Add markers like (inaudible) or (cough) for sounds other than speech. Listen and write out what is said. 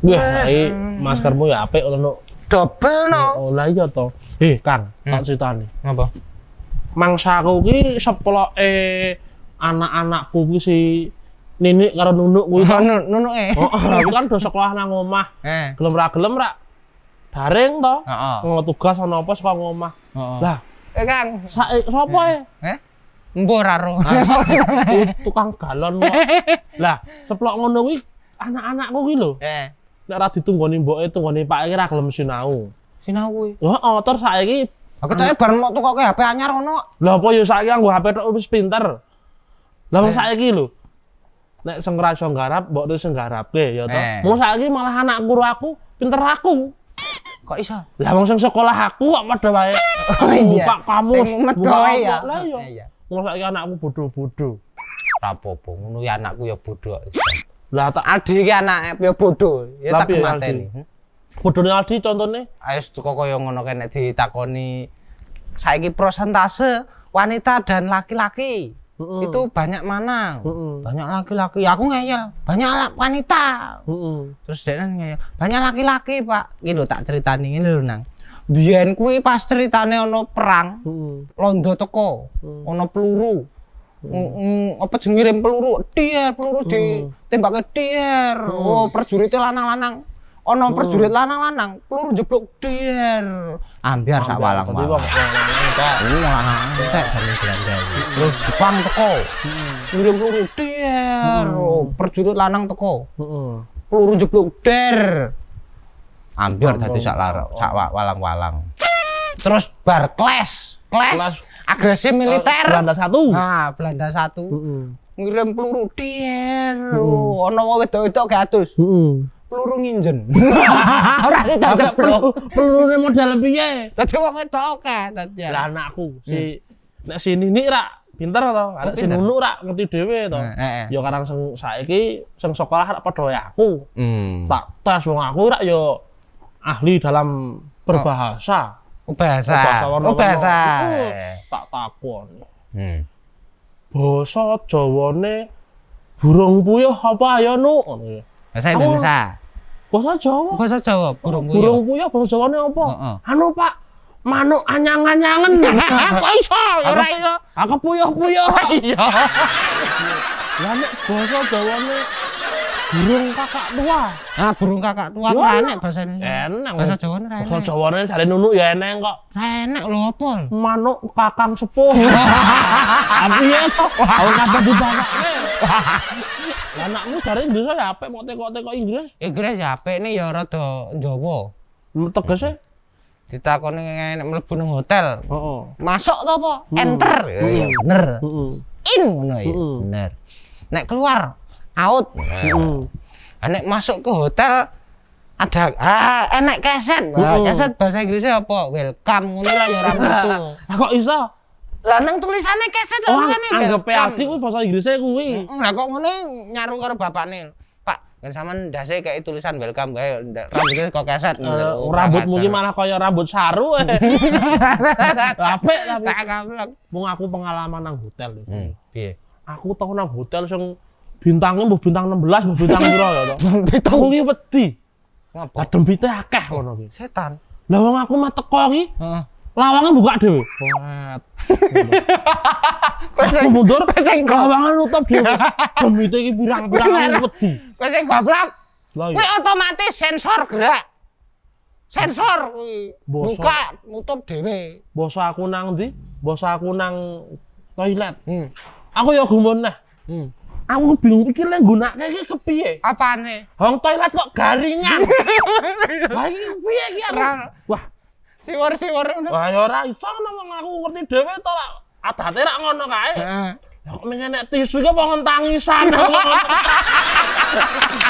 Wah, iki maskermu ya apa? lho, no? Double no. Oh, oh, lah iya to. Eh, Kang, hmm. tak critani. Apa? Mangsaku ki eh anak-anakku ki si Nini karo Nunuk kuwi. Oh, Nunuk e. Heeh, kan do sekolah nang omah. Eh. Gelem ra gelem ra bareng to. Heeh. Oh, oh. Ngono tugas ana apa saka omah. Lah, eh Kang, eh, sapa e? Eh? eh? Mbok raro. Ah, tukang galon kok. (laughs) Lah, seplok ngono kuwi anak-anakku kuwi lho. Eh nek ora ditunggoni mboke tunggoni Pak iki ra gelem sinau. Sinau kuwi. Heeh, oh, tur saiki aku tak bar mok kok HP anyar ngono. Lah apa ya saiki anggo HP tok wis pinter. Lah wong eh. saiki lho. Nek sing ora iso nggarap, mbok terus nggarapke ya to. Mung eh. saiki malah anak guru aku pinter aku. Kok iso? Lah wong sing sekolah aku kok padha wae. Oh iya. Pak kamu buka ya. Lah eh, iya. Mung saiki anakku bodoh-bodoh. Rapopo ngono ya anakku ya bodoh. Lah tak Aldi iki anak ya bodoh, ya tak hmm? bodoh nih Aldi contohnya Ayo tuh kok kaya ngono takoni saya ini prosentase wanita dan laki-laki. Mm -hmm. Itu banyak mana? Mm -hmm. Banyak laki-laki. Aku ngeyel, banyak wanita. Mm -hmm. Terus dia kan ngeyel, banyak laki-laki, Pak. gitu tak tak nih ini lu Nang. biarin kui pas ceritane ono perang, mm -hmm. londo toko mm -hmm. ono peluru. Mm, apa jengirim peluru dier peluru di hmm. tembak ke dir hmm. oh perjuritnya lanang-lanang ono hmm. perjurit lanang-lanang peluru jeblok dier ambiar sak walang tapi terus Jepang teko ngirim peluru dir oh, perjurit lanang teko peluru jeblok dir ambiar tadi sak sak walang-walang terus bar clash clash agresi militer Belanda satu nah Belanda satu uh -uh. ngirim peluru dir uh oh, -uh. ono itu wedok gatus uh -uh. peluru nginjen (laughs) peluru, kita jeblok pelurune modal piye dadi wong wedok oke ya. lah anakku hmm. si hmm. nek sini ini rak pinter to ada si ngono rak ngerti dhewe to eh, eh, eh. yo ya, karang sing saiki sing sekolah rak padha aku hmm. tak tes mau aku rak yo ya ahli dalam berbahasa bahasa. Bahasa Oh, Tak takon. Hmm. Basa Jawane burung puyuh apa ya, nu, ya. Bahasa Indonesia. Oh, bahasa Jawa. Bahasa Jawa, burung puyuh. Burung puyuh bahasa Jawane apa? Uh -uh. Anu, Pak. Manuk anyang-anyangen. (laughs) apa iso ya ora iso? Aku puyuh-puyuh. (laughs) Iya. Lah nek basa Jawane burung kakak tua. Ah, burung kakak tua ku enak bahasa ini. Enak. Bahasa Jawa ini enak. Bahasa Jawa ini dari nunuk ya enak kok. Enak lho apa? Manuk kakang sepuh. Tapi (laughs) ya kok. Aku kata di bapak. Anakmu cari Inggris ya apa? Mau teko-teko Inggris? Inggris ya apa? Ini ya rada Jawa. Hmm, Tegasnya? E. ditakoni ngene mlebu nang hotel. Oh, oh. Masuk to apa? Hmm. Enter. Hmm. Bener. In ngono ya. Bener. Nek keluar out nah. hmm. enek masuk ke hotel ada ah, enek keset nah, keset bahasa Inggrisnya apa welcome ngono lah ya ora (laughs) kok iso lah nang tulisannya keset oh, tulisannya anggap ati kuwi bahasa Inggrisnya kuwi lah kok ngene nyaru karo bapakne Pak, kan sama ndase kayak tulisan welcome kayak rambutnya kok keset. Uh, rambut mungkin malah kaya rambut saru. Tapi tapi tak Mau aku pengalaman nang hotel. Hmm, Aku tau nang hotel sing bintangnya mbuh bintang 16, mbuh bintang pira ya gitu (laughs) to. Aku ki wedi. Ngapa? Lah dembite akeh ngono ki. Setan. Lah aku mah teko ki. Lawangnya buka deh Wet. Aku mundur. Lawangan nutup dhewe. Dembite ki pirang-pirang wedi. Kowe sing goblok. Iya. Kowe otomatis sensor gerak. Sensor Buka nutup dewe Boso aku nang di Boso aku nang toilet. Hmm. Aku ya gumun nah. Hmm. Aku bingung iki lek nggunakne iki kepiye? Apane? Hong toilet kok garingan. Wah (laughs) iki piye iki Wah. Siwur-siwur ngono. Wah ya ora iso ngono wong aku ngerti dhewe to lak adate rak ngono kae. Heeh. Kok mengenek tisu iki apa ngentangisan. (laughs)